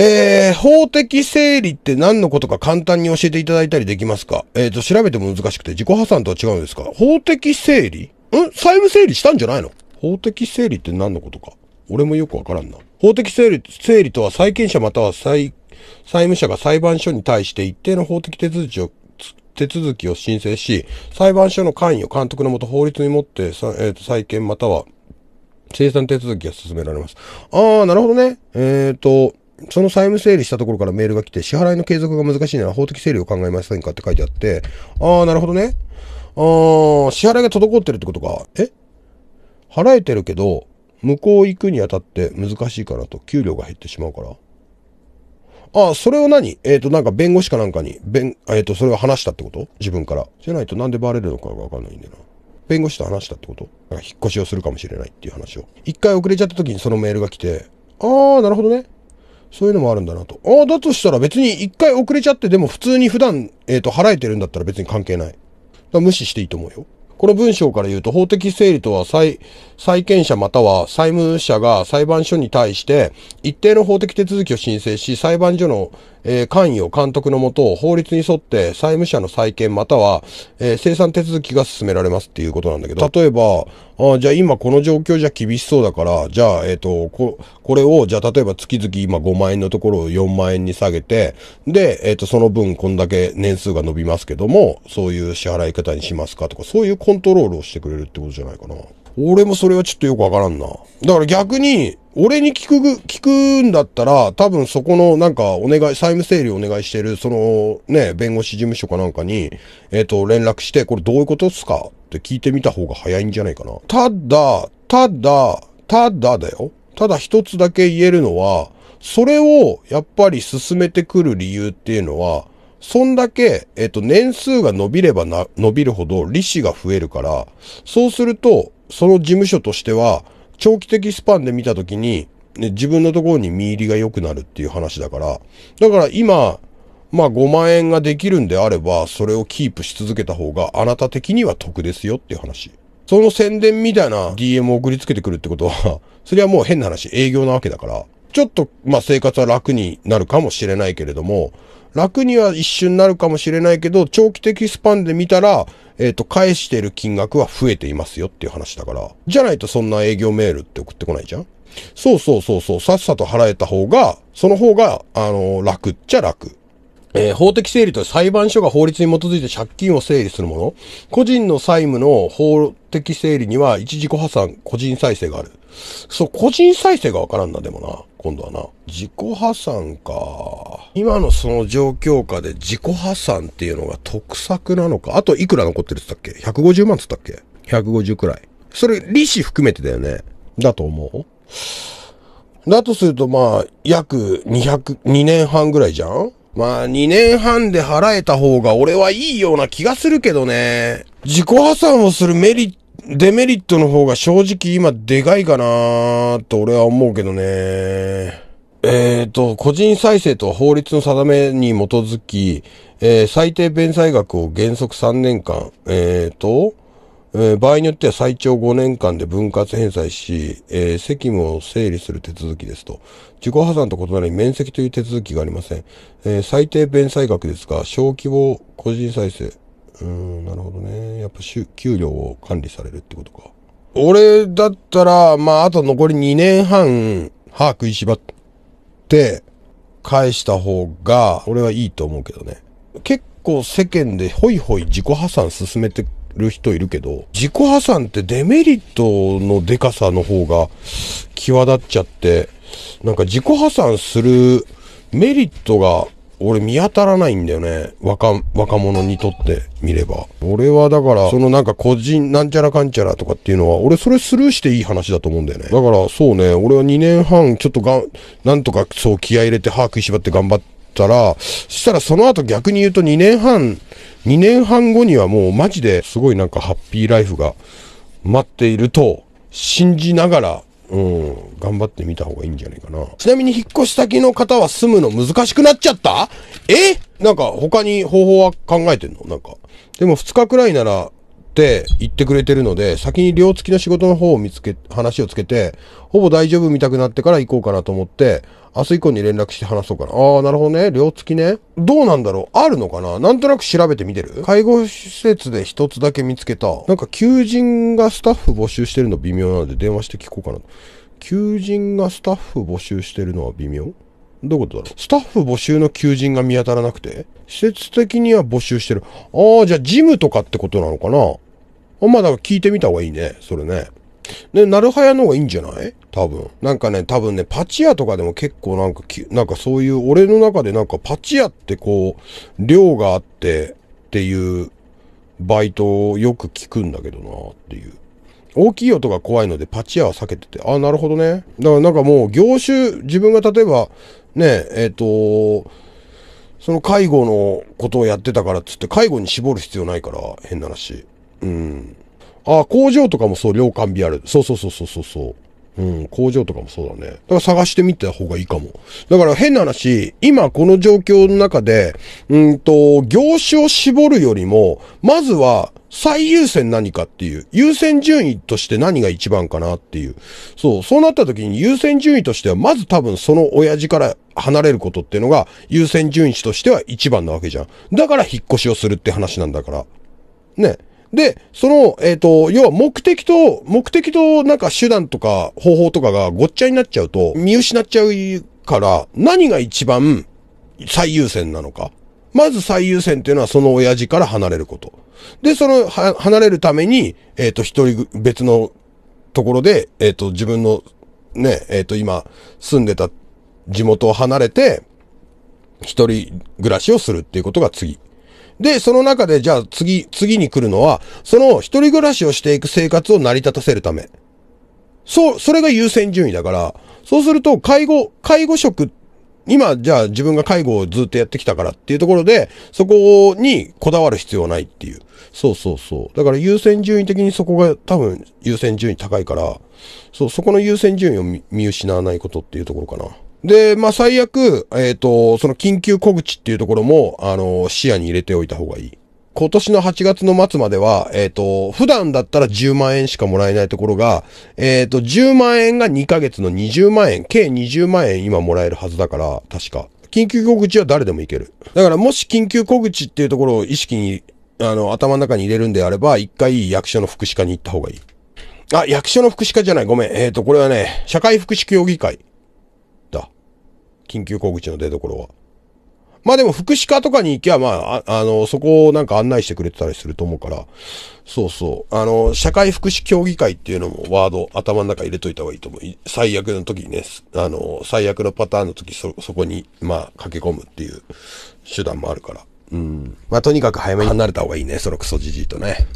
えー、法的整理って何のことか簡単に教えていただいたりできますかえーと、調べても難しくて自己破産とは違うんですか法的整理ん債務整理したんじゃないの法的整理って何のことか俺もよくわからんな。法的整理、整理とは債権者または債、債務者が裁判所に対して一定の法的手続きを手続きを申請し、裁判所の関与、監督のもと法律にもって、えー、と債権または生産手続きが進められます。ああ、なるほどね。えっ、ー、と、その債務整理したところからメールが来て、支払いの継続が難しいなら法的整理を考えませんかって書いてあって、ああ、なるほどね。あー、支払いが滞ってるってことか。え払えてるけど、向こう行くにあたって難しいからと、給料が減ってしまうから。ああ、それを何えっ、ー、と、なんか弁護士かなんかに、弁、えっ、ー、と、それを話したってこと自分から。じゃないとなんでバレるのかがわかんないんだよな。弁護士と話したってことなんか引っ越しをするかもしれないっていう話を。一回遅れちゃった時にそのメールが来て、ああ、なるほどね。そういうのもあるんだなと。ああ、だとしたら別に一回遅れちゃって、でも普通に普段、えっ、ー、と、払えてるんだったら別に関係ない。無視していいと思うよ。この文章から言うと、法的整理とは債、債権者または債務者が裁判所に対して、一定の法的手続きを申請し、裁判所の、え関与、監督のもと、法律に沿って債務者の債権または、えー、生産手続きが進められますっていうことなんだけど、例えば、あじゃあ今この状況じゃ厳しそうだから、じゃあ、えっ、ー、と、こ、これを、じゃあ例えば月々今5万円のところを4万円に下げて、で、えっ、ー、と、その分こんだけ年数が伸びますけども、そういう支払い方にしますかとか、そういうコントロールをしてくれるってことじゃないかな。俺もそれはちょっとよくわからんな。だから逆に、俺に聞く、聞くんだったら、多分そこのなんかお願い、債務整理お願いしてる、そのね、弁護士事務所かなんかに、えっ、ー、と、連絡して、これどういうことっすかって聞いてみた方が早いんじゃないかな。ただ、ただ、ただだよ。ただ一つだけ言えるのは、それをやっぱり進めてくる理由っていうのは、そんだけ、えっ、ー、と、年数が伸びればな、伸びるほど利子が増えるから、そうすると、その事務所としては、長期的スパンで見たときに、ね、自分のところに見入りが良くなるっていう話だから、だから今、まあ5万円ができるんであれば、それをキープし続けた方があなた的には得ですよっていう話。その宣伝みたいな DM を送りつけてくるってことは それはもう変な話、営業なわけだから、ちょっと、まあ生活は楽になるかもしれないけれども、楽には一瞬なるかもしれないけど、長期的スパンで見たら、えっ、ー、と、返してる金額は増えていますよっていう話だから、じゃないとそんな営業メールって送ってこないじゃんそうそうそうそう、さっさと払えた方が、その方が、あのー、楽っちゃ楽。えー、法的整理と裁判所が法律に基づいて借金を整理するもの。個人の債務の法的整理には一時破産、個人再生がある。そう、個人再生がわからんな、でもな。今度はな。自己破産か。今のその状況下で自己破産っていうのが得策なのか。あといくら残ってるっつったっけ ?150 万っつったっけ ?150 くらい。それ、利子含めてだよね。だと思うだとすると、まあ、約200、2年半ぐらいじゃんまあ、2年半で払えた方が俺はいいような気がするけどね。自己破産をするメリット、デメリットの方が正直今でかいかなーて俺は思うけどね。えっ、ー、と、個人再生と法律の定めに基づき、えー、最低弁済額を原則3年間、えっ、ー、と、え場合によっては最長5年間で分割返済し、えー、責務を整理する手続きですと。自己破産と異なり面積という手続きがありません。えー、最低弁済額ですが、小規模個人再生。うん、なるほどね。やっぱ給料を管理されるってことか。俺だったら、まあ、あと残り2年半、歯食いしばって、って返した方が、俺はいいと思うけどね。結構世間でホイホイ自己破産進めてる人いるけど、自己破産ってデメリットのでかさの方が際立っちゃって、なんか自己破産するメリットが俺見当たらないんだよね。若、若者にとってみれば。俺はだから、そのなんか個人なんちゃらかんちゃらとかっていうのは、俺それスルーしていい話だと思うんだよね。だからそうね、俺は2年半ちょっとがん、なんとかそう気合入れて歯食いしばって頑張ったら、そしたらその後逆に言うと2年半、2年半後にはもうマジですごいなんかハッピーライフが待っていると信じながらうん、頑張ってみた方がいいんじゃないかな。ちなみに引っ越し先の方は住むの難しくなっちゃったえなんか他に方法は考えてんのなんか。でも2日くらいならって言ってくれてるので、先に寮付きの仕事の方を見つけ、話をつけて、ほぼ大丈夫見たくなってから行こうかなと思って、明日以降に連絡して話そうかな。ああ、なるほどね。寮付きね。どうなんだろうあるのかななんとなく調べてみてる介護施設で一つだけ見つけた。なんか求人がスタッフ募集してるの微妙なので電話して聞こうかな。求人がスタッフ募集してるのは微妙どういうことだろうスタッフ募集の求人が見当たらなくて施設的には募集してる。ああ、じゃあジムとかってことなのかなまあ、だから聞いてみた方がいいね。それね。ね、なるはやの方がいいんじゃない多分。なんかね、多分ね、パチ屋とかでも結構なんかき、なんかそういう、俺の中でなんかパチ屋ってこう、量があってっていうバイトをよく聞くんだけどなっていう。大きい音が怖いのでパチ屋は避けてて、ああ、なるほどね。だからなんかもう業種、自分が例えば、ね、えっ、ー、と、その介護のことをやってたからっつって、介護に絞る必要ないから、変な話。うん。ああ、工場とかもそう、量完備ある。そうそうそうそうそうそう。うん、工場とかもそうだね。だから探してみた方がいいかも。だから変な話、今この状況の中で、うんと、業種を絞るよりも、まずは最優先何かっていう、優先順位として何が一番かなっていう。そう、そうなった時に優先順位としては、まず多分その親父から離れることっていうのが優先順位としては一番なわけじゃん。だから引っ越しをするって話なんだから。ね。で、その、えっ、ー、と、要は目的と、目的となんか手段とか方法とかがごっちゃになっちゃうと、見失っちゃうから、何が一番最優先なのか。まず最優先っていうのはその親父から離れること。で、その、は、離れるために、えっ、ー、と、一人、別のところで、えっ、ー、と、自分の、ね、えっ、と、今、住んでた地元を離れて、一人暮らしをするっていうことが次。で、その中で、じゃあ次、次に来るのは、その一人暮らしをしていく生活を成り立たせるため。そう、それが優先順位だから、そうすると、介護、介護職、今、じゃあ自分が介護をずっとやってきたからっていうところで、そこにこだわる必要はないっていう。そうそうそう。だから優先順位的にそこが多分優先順位高いから、そう、そこの優先順位を見失わないことっていうところかな。で、まあ、最悪、えっ、ー、と、その緊急小口っていうところも、あの、視野に入れておいた方がいい。今年の8月の末までは、えっ、ー、と、普段だったら10万円しかもらえないところが、えっ、ー、と、10万円が2ヶ月の20万円、計20万円今もらえるはずだから、確か。緊急小口は誰でもいける。だからもし緊急小口っていうところを意識に、あの、頭の中に入れるんであれば、一回役所の福祉課に行った方がいい。あ、役所の福祉課じゃない。ごめん。えっ、ー、と、これはね、社会福祉協議会。緊急小口の出所は。まあでも福祉課とかに行けば、まあ、あの、そこをなんか案内してくれてたりすると思うから、そうそう。あの、社会福祉協議会っていうのもワード頭の中入れといた方がいいと思う。最悪の時にね、あの、最悪のパターンの時そ、そこに、まあ、駆け込むっていう手段もあるから。うん。まあとにかく早めに離れた方がいいね、そのクソじじいとね。